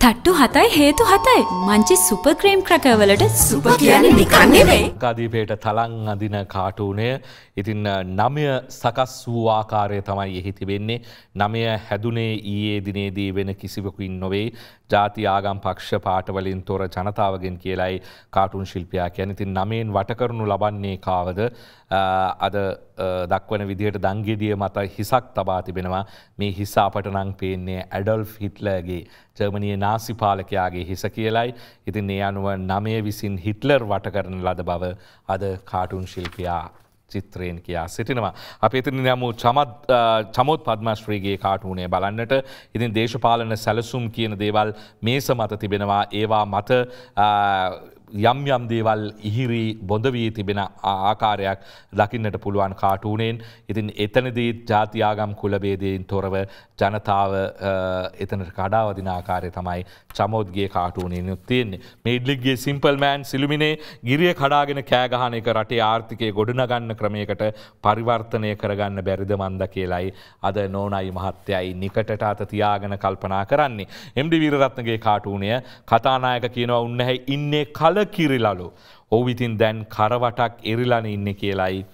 Thật හේතු හතයි හේතු හතයි මංචි සුපක්‍රීම් ක්‍රකවලට සුප කියන නිකන්නෙවෙයි ගදීපයට තලං අදින කාටූනය ඉතින් නමය සකස් වූ ආකාරය තමයි එහිති වෙන්නේ නමය හැදුනේ ඊයේ දිනේදී වෙන කිසිවකුින් නොවේ ජාති ආගම් පක්ෂ පාටවලින් තොර ජනතාවගෙන් කියලයි කාටුන් ශිල්පයා කියන ඉතින් නමයෙන් වටකරනු ලබන්නේ කාවද අද දක්වන විදිහට දංගෙඩිය මත හිසක් තබා තිබෙනවා මේ හිසා අපට නං පේන්නේ ඇඩොල්ෆ් හිටලගේ ජර්මනිය නාසි දේශපාලකයාගේ හිස කියලයි. ඉතින් ඒ අනුව නමය විසින් හිට්ලර් වට කරන ලද බව අද කාටුන් ශිල්පියා චිත්‍රයෙන් කියා සිටිනවා. අප ඉතින් නමු චමොත් පද්මශ්‍රීගේ කාටුනේ බලන්නට ඉතින් දේශපාලන සැලසුම් කියන දේවල් මේ සමත තිබෙනවා ඒවා මත යම් යම් දේවල් ඉහිරී බොඳවී තිබෙන ආකාරයක් දකින්නට පුළුවන් කාටූනෙන් ඉතින් එතනදී ජාතියාගම් කුලබේදයෙන් තොරව ජනතාව එතනට කඩාවදින ආකාරය තමයි චමෝද්ගේ කාටූනය යුත්තියෙන්නේ මේඩ්ලික්ගේ සිම්පල් මෑන් සිලුමිනේ ගිරිය කඩාගෙන කෑගහන එක රටේ ආර්ථිකය ගොඩනගන්න ක්‍රමයකට පරිවර්තනය කරගන්න බැරිද මන්ද කියලයි අද නෝනයි මහත්තයයි නිකටට අත තියාගෙන කල්පනා කරන්නේ. එම්ඩි වීරරත්නගේ කාටූනය කතානායක කියනවා උන්නහැ ඉන්නේ කල කලකිරිලලු. ඔව් ඉතින් දැන් කරවටක් එරිලන ඉන්න කියලයි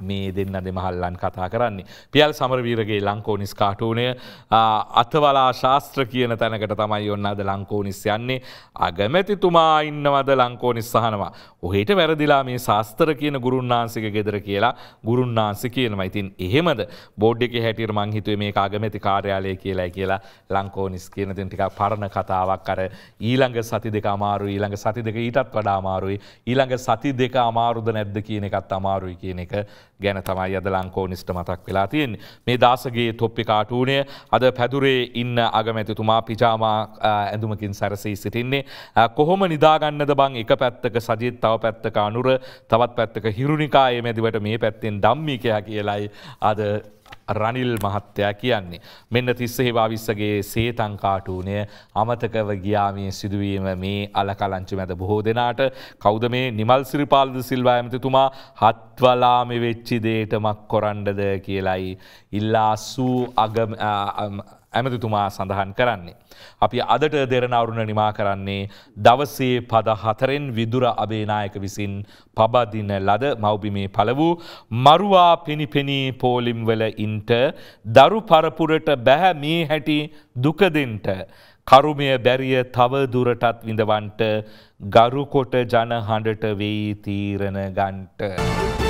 මේ දෙන්න දෙමහල්ලන් කතා කරන්නේ. පියල් සමරවීරගේ ලංකෝනිස් කාටූනය අතවලා ශාස්ත්‍ර කියන තැනකට තමයි ඔන්න අද ලංකෝනිස් යන්නේ අගමැතිතුමා ඉන්නවද ලංකෝනිස් සහනවා. ඔහෙට වැරදිලා මේ ශාස්තර කියන ගුරුන්නාන්සික ගෙදර කියලා ගුරුන්නාන්සි කියනවා ඉතින් එහෙමද බෝඩ් එක හැටියට මං හිතුවේ මේ අගමැති කාර්යාලය කියලායි කියලා ලංකෝනිස් කියන දෙන ටිකක් පරණ කතාවක් අර ඊළඟ සති දෙක අමාරුයි ඊළඟ සති දෙක ඊටත් වඩා අමාරුයි ඊළඟ සති දෙක අමාරුද නැද්ද කියන එකත් අමාරුයි කියන එක ගැන තමයි අද ලංකෝනිස්ට මතක් වෙලා තියෙන්. මේ දාසගේ තොප්පි කාටූනය අද පැදුරේ ඉන්න අගමැතිතුමා පිජාමා ඇඳුමකින් සැරසී සිටින්නේ. කොහොම නිදාගන්නද බං එක පැත්තක සජීත් තව පැත්තක අනුර තවත් පැත්තක හිරුණිකායේ මැදිවට මේ පැත්තෙන් දම්මිකයා කියලයි අද රනිල් මහත්තයා කියන්නේ. මෙන්න තිස්සෙහි භාවිස්සගේ සේතංකාටූනය අමතකව ගියාමේ සිදුවීම මේ අලකලංචි මැත බොහෝ දෙනාට කෞද මේ නිමල් සිරිපාල්ද සිල්වා ඇමතිතුමා හත්වලාම වෙච්චි දේටමක් කොරන්ඩද කියලයි. ඉල්ලා සූ අගම ඇමතිතුමා සඳහන් කරන්නේ. අපි අදට දෙරණ අවරුණ නිමා කරන්නේ දවසේ පද හතරෙන් විදුර අබේනායක විසින් පබදින ලද මවබිමේ පළ වූ මරුවා පිණිපෙනී පෝලිම්වල ඉන්ට දරු පරපුරට බැහැ මේ හැටි දුකදෙන්ට. කරුමය බැරිය තව දුරටත් විඳවන්ට ගරුකොට ජනහඬට වෙයි තීරණ ගන්ට.